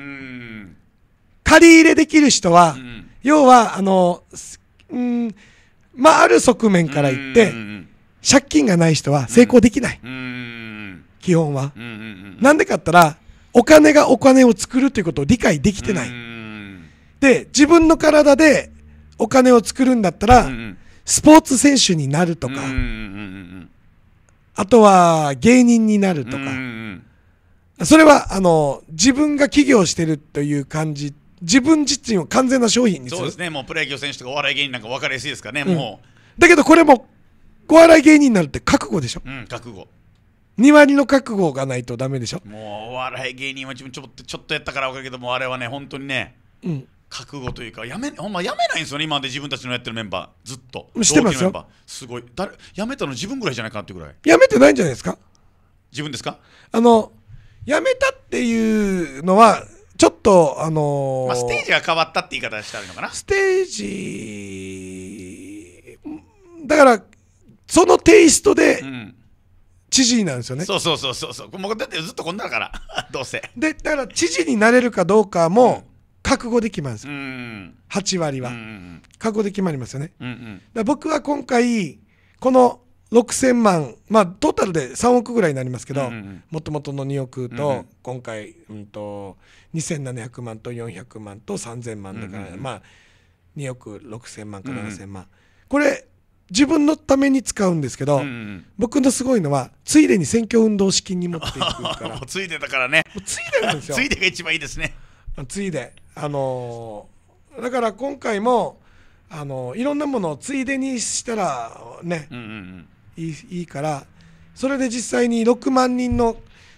借り入れできる人は、要はあのうんまあある側面から言って、うんうんうん借金がない人は成功できない。うん、基本は。うんうんうん、なんでかったら、お金がお金を作るということを理解できてない。で、自分の体でお金を作るんだったら、うんうん、スポーツ選手になるとか、うんうんうん、あとは芸人になるとか、うんうん、それは、あの、自分が起業してるという感じ自分自身を完全な商品にするそうですねもうプロ野球選手とかお笑い芸人なんか分かりやすいですかね、うん、もうだけどこれもお笑い芸人になるって覚悟でしょ、うん、覚悟2割の覚悟がないとダメでしょもうお笑い芸人は自分ちょっとちょっとやったからおかげけどもあれはね本当にね、うん、覚悟というかやめほんまやめないんですよね今まで自分たちのやってるメンバーずっとしてますよすごい誰やめたの自分ぐらいじゃないかってぐらいやめてないんじゃないですか自分ですかあのやめたっていうのはちょっとあのー、まあ、ステージが変わったって言い方したらいいのかなステージだからそのテイストで、知事になるんですよね、うん、そうそうそうそうもうだってずっとこんな だからどうせでだから知事になれるかどうかも覚悟で決まるんですよ、うん、8割は、覚悟で決まりますよね、うんうん、だ僕は今回この6000万、まあ、トータルで3億ぐらいになりますけど、もともとの2億と、今回、うんと、2700万と400万と3000万だから、うんうん、まあ、2億6000万か7000万、うんうん、これ、自分のために使うんですけど、うん僕のすごいのはついでに選挙運動資金に持っていくから ついでだからね ついでなんですよついでが一番いいですねついであのー、だから今回もあのー、いろんなものをついでにしたらね、うんうんうん、いいいいからそれで実際に6万人の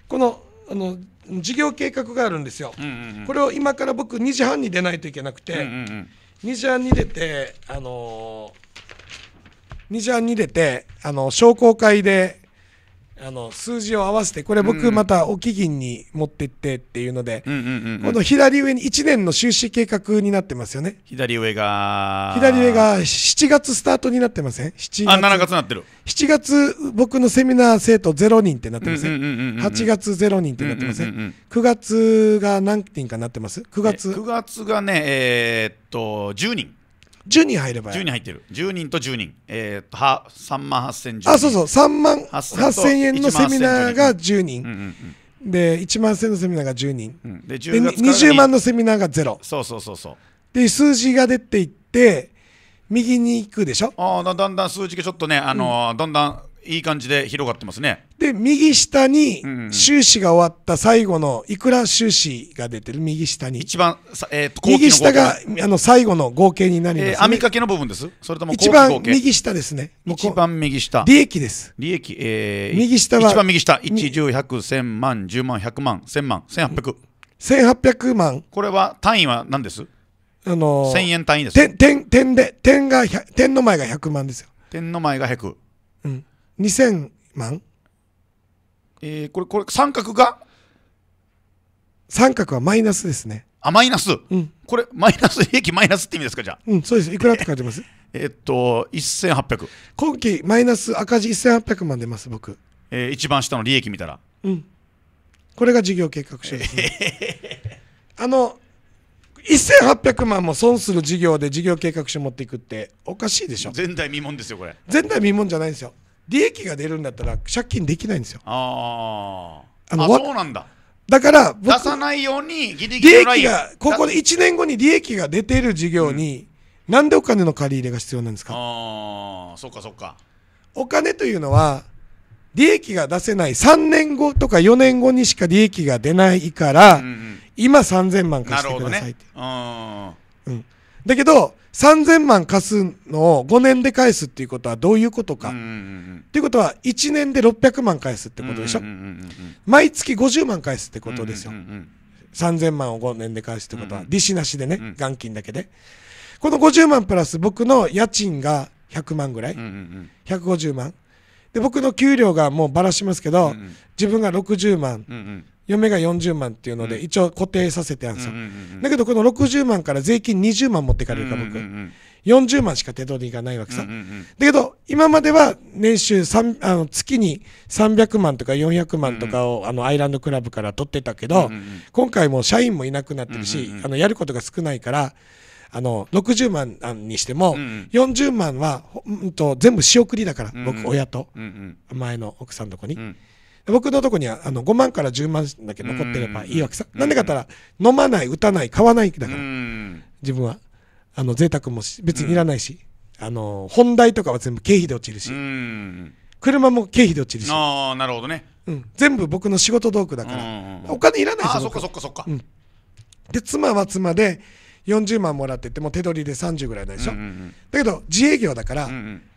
このあの事業計画があるんですよ、うんうんうん、これを今から僕2時半に出ないといけなくて、うんうんうん、2時半に出てあのー2時半に出てあの商工会であの数字を合わせてこれ僕またお基金に持ってってっていうので、この左上に1年の収支計画になってますよね左上が左上が7月スタートになってません7月あ7月なってる7月僕のセミナー生徒0人ってなってません,、8月0人ってなってません,、ん、9月が何人かなってます9月9月がねえー、っと10人10人入れば10人入ってる10人と10人、えー、とは3万8000人あそうそう3万8000円のセミナーが10人、うんで1万1000のセミナーが10人、うん、でで20万のセミナーがゼロそうそうそうそうで数字が出ていって右に行くでしょあだんだん数字がちょっとね、あのーうん、だんだんいい感じで広がってますね。で、右下に収支が終わった最後の、いくら収支が出てる右下に。一番、えー、右下があの最後の合計になります、ね、えー、網掛けの部分です。それとも一番右下ですね。一番右下。利益です。利益、えー、右下は。一番右下。一十百千万、十万、百万、千万、千8 0 0 1800万。これは単位は何ですあのー、1000円単位です。点、点、点で、点が、点の前が100万ですよ。点の前が100。2000万えー、これこれ三角が三角はマイナスですねあマイナス、うん、これマイナス 平均マイナスって意味ですかじゃあうんそうですいくらって書いてます えっと1800今期マイナス赤字1800万出ます僕、えー、一番下の利益見たらうんこれが事業計画書です、ね、あの1800万も損する事業で事業計画書持っていくっておかしいでしょ前代未聞ですよこれ前代未聞じゃないんですよ利益が出るんだったら借金できないんですよ。ああのそうなんだだから出さないようにギリギリ利益がここで1年後に利益が出てる事業に、うなんでお金の借り入れが必要なんですかああそっかそっかお金というのは利益が出せない3年後とか4年後にしか利益が出ないから、うんうん、今3000万貸してくださいって、ねうん、だけど3000万貸すのを5年で返すっていうことはどういうことか、とっていうことは1年で600万返すってことでしょ、う毎月50万返すってことですよ、3000万を5年で返すってことは、利子なしでね、元金だけでこの50万プラス僕の家賃が100万ぐらい、150万で僕の給料がもうばらしますけど、自分が60万、嫁が40万っていうので、一応固定させてあるんですよ、だけどこの60万から税金20万持ってかれるか僕、40万しか手取りがないわけさ、だけど今までは年収あの月に300万とか400万とかを、あのアイランドクラブから取ってたけど、今回も社員もいなくなってるし、あのやることが少ないからあの60万にしても、40万は、うん、と全部仕送りだから、僕親と、前の奥さんのとこに。僕のとこにはあの5万から10万だけ残ってればいいわけさ。なんでかったら、飲まない、打たない、買わないだから。自分は。あの、贅沢も別にいらないし、あの、本代とかは全部経費で落ちるし、車も経費で落ちるし。ああ、なるほどね。うん。全部僕の仕事道具だから。お金いらないあ、そっかそっかそっか。うん。で、妻は妻で、40万もらってても手取りで30ぐらいなんでしょ、だけど自営業だから、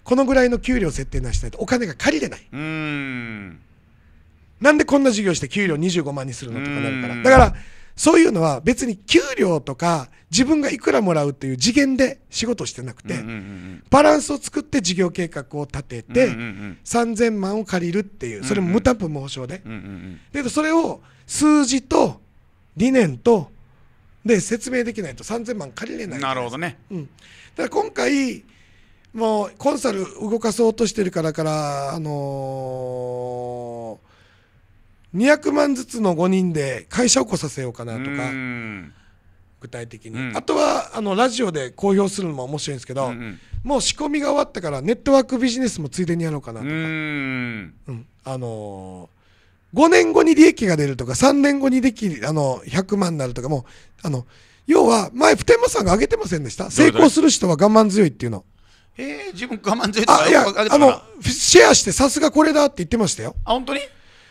このぐらいの給料設定なしないとお金が借りれないなんでこんな授業して給料25万にするのとかなるから。だから、そういうのは別に給料とか自分がいくらもらうっていう次元で仕事してなくて、バランスを作って事業計画を立てて、3000万を借りるっていう、それも無担保無保証で。で、それを数字と理念と、で、説明できないと3000万借りれないな。なるほどね。うん。だから今回、もうコンサル動かそうとしてるからから、あのー200万ずつの5人で会社を起こさせようかなとか具体的に、うん、あとはあのラジオで公表するのも面白いんですけど、うんうん、もう仕込みが終わったからネットワークビジネスもついでにやろうかなとか、うん、あのー、5年後に利益が出るとか3年後にできあの100万になるとかもあの要は前普天間さんが挙げてませんでした成功する人は我慢強いっていうの。えー、自分我慢強いとかあいやあのシェアしてさすがこれだって言ってましたよ。あ本当に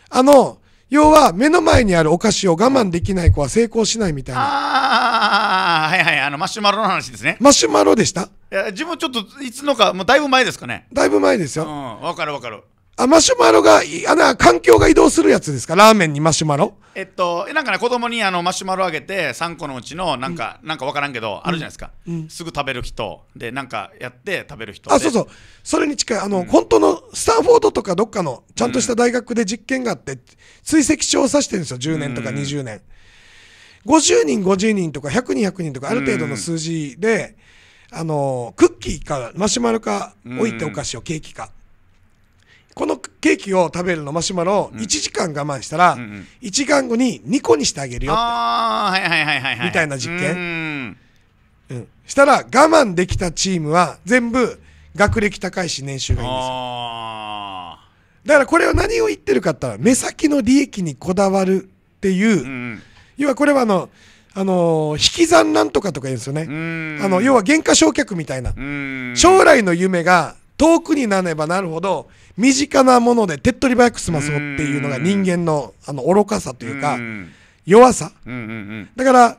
あの要は目の前にあるお菓子を我慢できない子は成功しないみたいなああ、はいはい、あの、マシュマロの話ですね。マシュマロでしたいや、自分ちょっと、いつのか、もうだいぶ前ですかね。だいぶ前ですうよん、わかるわかる。あ、マシュマロが、あの、環境が移動するやつですかラーメンにマシュマロえっと、なんかね、子供にあのマシュマロあげて、3個のうちの、なんか、うん、なんか分からんけど、あるじゃないですか、うん、すぐ食べる人、で、なんかやって食べる人。あ、そうそう、それに近い、あの、うん、本当のスタンフォードとかどっかの、ちゃんとした大学で実験があって、追跡調査してるんですよ、10年とか20年。50人、50人とか、100人、100人とか、ある程度の数字で、あの、クッキーか、マシュマロか、置いてお菓子を、ケーキか。このケーキを食べるのマシュマロを1時間我慢したら、うんうん、1時間後に2個にしてあげるよって、はいはいはいはい、みたいな実験うん、うん、したら我慢できたチームは全部学歴高いし年収がいいんですよだからこれは何を言ってるかって言ったら目先の利益にこだわるっていう、うん、要はこれはあのあの引き算なんとかとか言うんですよね。あの、要は減価償却みたいな。将来の夢が遠くになればなるほど身近なもので手っ取り早く済まそうっていうのが人間のあの愚かさというか弱さだから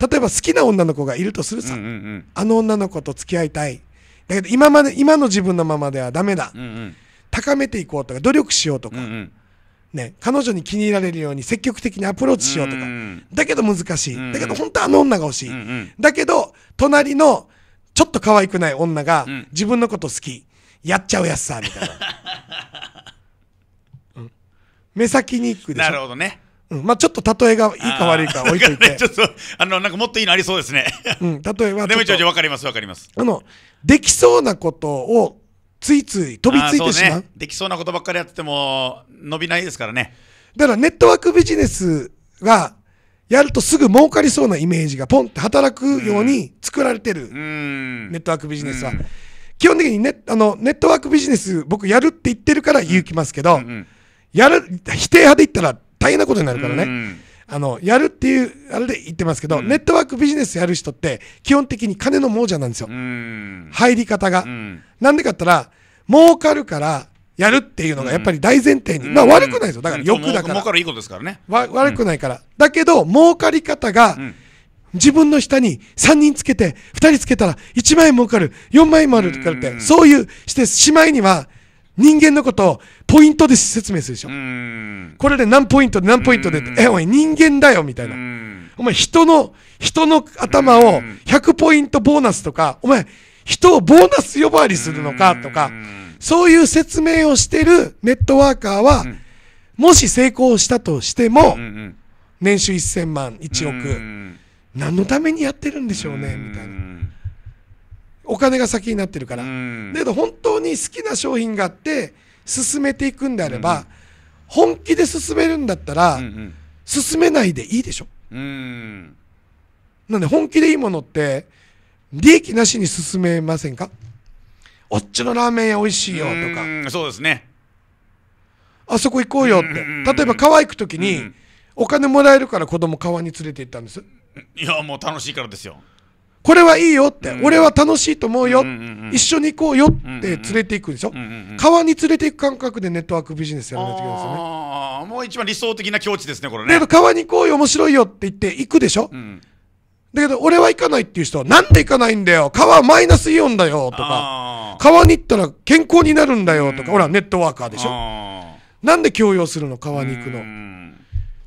例えば好きな女の子がいるとするさあの女の子と付き合いたいだけど今まで今の自分のままではダメだ高めていこうとか努力しようとかね彼女に気に入られるように積極的にアプローチしようとかだけど難しいだけど本当はあの女が欲しいだけど隣のちょっと可愛くない女が自分のこと好きやっちゃうやつさみたいな、うん、目先に行くでしょなるほどねうん、まあちょっと例えがいいか悪いか置いといて、ね、ちょっとあのなんかもっといいのありそうですね、うん、例えは でもちょ分かりますわかりますあのできそうなことをついつい飛びついてしまう、ね、できそうなことばっかりやってても伸びないですからねだからネットワークビジネスがやるとすぐ儲かりそうなイメージがポンって働くように作られてる、ネットワークビジネスは、うん基本的にネあのネットワークビジネス僕やるって言ってるから言うきますけど、うんうん、やる否定派で言ったら大変なことになるからね、うんうん、あのやるっていうあれで言ってますけど、うん、ネットワークビジネスやる人って基本的に金の亡者なんですよ、うん、入り方が、なんでかったら儲かるからやるっていうのがやっぱり大前提に、まあ悪くないですよだから欲だから、儲かるいいことですからね悪くないから、だけど儲かり方が、うん自分の下に3人つけて、2人つけたら1万円儲かる、4万円もあるって、そういうして、しまいには、人間のことをポイントで説明するでしょ。これで何ポイントで何ポイントでって、え、お前人間だよみたいな。お前人の、人の頭を100ポイントボーナスとか、お前人をボーナス呼ばわりするのかとか、そういう説明をしてるネットワーカーは、もし成功したとしても、年収1000万、1億、何のためにやってるんでしょうねみたいなお金が先になってるからだけど本当に好きな商品があって進めていくんであれば本気で進めるんだったら進めないでいいでしょなんで本気でいいものって利益なしに進めませんかおっちのラーメン屋美味しいよとかそうですねあそこ行こうよって例えば川行く時にお金もらえるから子供川に連れて行ったんですいやもう楽しいからですよこれはいいよって、うん、俺は楽しいと思うよ、うんうんうん、一緒に行こうよって連れていくでしょ、うんうんうん、川に連れていく感覚でネットワークビジネスやらないといけないですよねあもう一番理想的な境地ですねこれねだけど川に行こうよ面白いよって言って行くでしょ、うん、だけど俺は行かないっていう人はなんで行かないんだよ川マイナスイオンだよとか川に行ったら健康になるんだよとか、うん、ほらネットワーカーでしょなんで強要するの川に行くの、ん、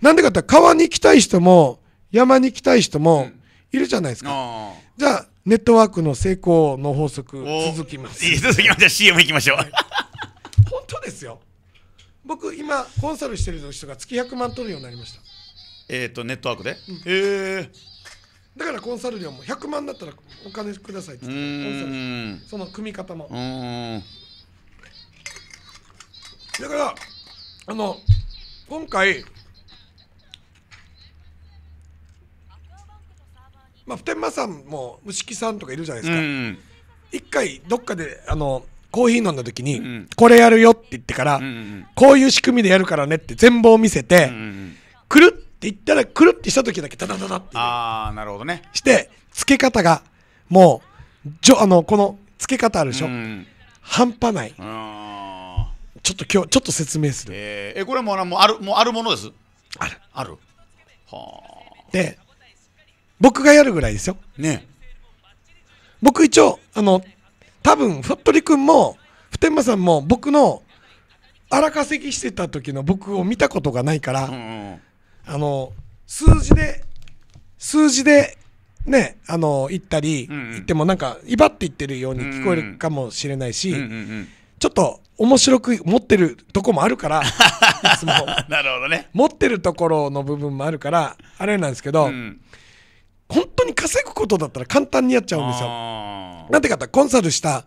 なんでかって川に行きたい人も山に来たい人もいるじゃないですか。じゃあ、ネットワークの成功の法則続きます。続きましょう CM 行きましょう本当ですよ。僕、今、コンサルしてる人が月100万取るようになりました。えっとネットワークで、ええだからコンサル料も100万だったらお金くださいって言ってその組み方も。だから、あの、今回、まあ、普天間さんも牛木さんとかいるじゃないですか、うん一回どっかであのコーヒー飲んだ時に、んこれやるよって言ってから、うんうんこういう仕組みでやるからねって全貌を見せて、うんうんくるって言ったらくるってした時だけダダダダってああなるほどねして付け方がもうじょあのこの付け方あるでしょ、うん半端ないちょっと今日ちょっと説明するえーえこれももうあるもうあるものですあるあるはあで僕がやるぐらいですよ。ね。僕一応、あの、多分、服部君も、普天間さんも僕の荒稼ぎしてた時の僕を見たことがないから、あの、数字で、数字で、ね、あの、行ったり、行ってもなんか、威張って言ってるように聞こえるかもしれないし、ちょっと面白く持ってるとこもあるから、なるほどね。持ってるところの部分もあるから、あれなんですけど、うん本当に稼ぐことだったら簡単にやっちゃうんですよ。なんて方コンサルした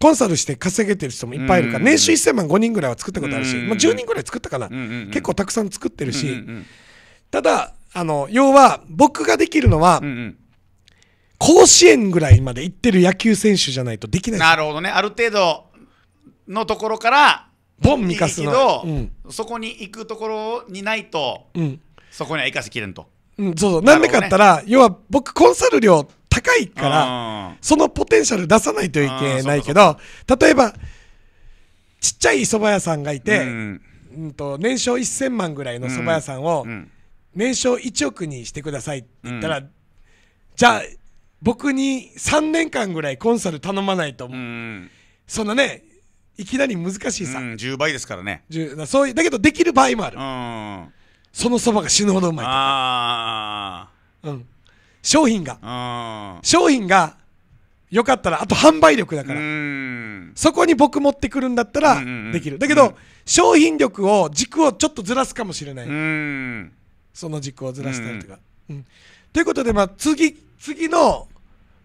コンサルして稼げてる人もいっぱいいるから、年収1000万5人ぐらいは作ったことあるし、まあ、10人ぐらい作ったかな、結構たくさん作ってるし、ただあの要は僕ができるのは、甲子園ぐらいまで行ってる野球選手じゃないとできないなるほどねある程度のところからボン見かすの、うん、そこに行くところにないと、うん、そこには行かせきれんとうん、そうそう。なんでかったら、要は僕コンサル料高いから、そのポテンシャル出さないといけないけど、例えば、ちっちゃい蕎麦屋さんがいて、うん、うんと年商1000万ぐらいの蕎麦屋さんを、年商1億にしてくださいって言ったら、うん、じゃあ、僕に3年間ぐらいコンサル頼まないと思う。うん、そね、いきなり難しいさ、うん、10倍ですからねそういうだけどできる場合もある、そのそばが死ぬほどうまい。ああ。うん。商品が。商品が、よかったら、あと販売力だから。そこに僕持ってくるんだったら、できる。だけど、商品力を、軸をちょっとずらすかもしれない。その軸をずらしたりとか。うん。ということで、まあ、次、次の、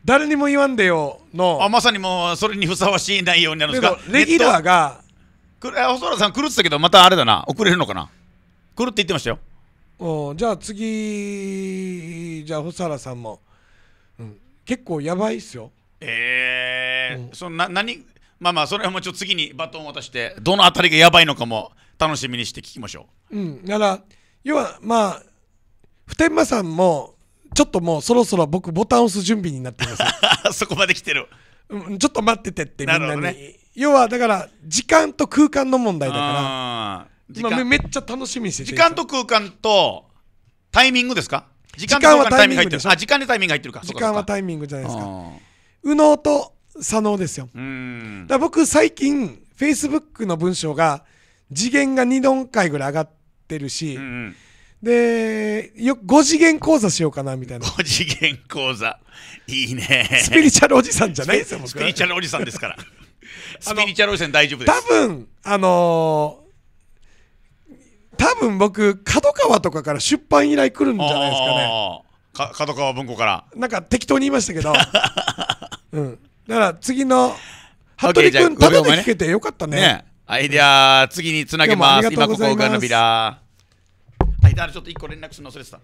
誰にも言わんでよの。あ、まさにもう、それにふさわしい内容になるんですかレギュラーが。これ、細田さん狂ってたけど、またあれだな。遅れるのかな来るって言ってましたよ。おじゃあ次、じゃあ、細原さんも、うん、結構やばいっすよ。ええーうん、そんな、何、まあまあ、それはもうちょっと次にバトンを渡して、どのあたりがやばいのかも楽しみにして聞きましょう。うん、だから、要は、まあ、普天間さんも、ちょっともうそろそろ僕、ボタンを押す準備になってます。そこまで来てる。うん、ちょっと待っててってみんなに。なね、要はだから時間と空間の問題だから今めっちゃ楽しみにして時間と空間とタイミングですか時間はタイミング入ってあ時間でタイミング入ってるか時間はタイミングじゃないですか右脳と左脳ですよだ僕最近フェイスブックの文章が次元が2段階ぐらい上がってるし、うんうんで、よ、5次元講座しようかな、みたいな。5次元講座。いいね。スピリチュアルおじさんじゃないですよ、僕スピリチュアルおじさんですから。スピリチュアルおじさん大丈夫です。多分、あのー多分僕角川とかから出版依頼来るんじゃないですかねか角川文庫からなんか適当に言いましたけど、うん、だから次の服部君ただで聞けてよかったねねアイデア次につなげます今ここがのびら間ちょっと1個連絡するの忘れてた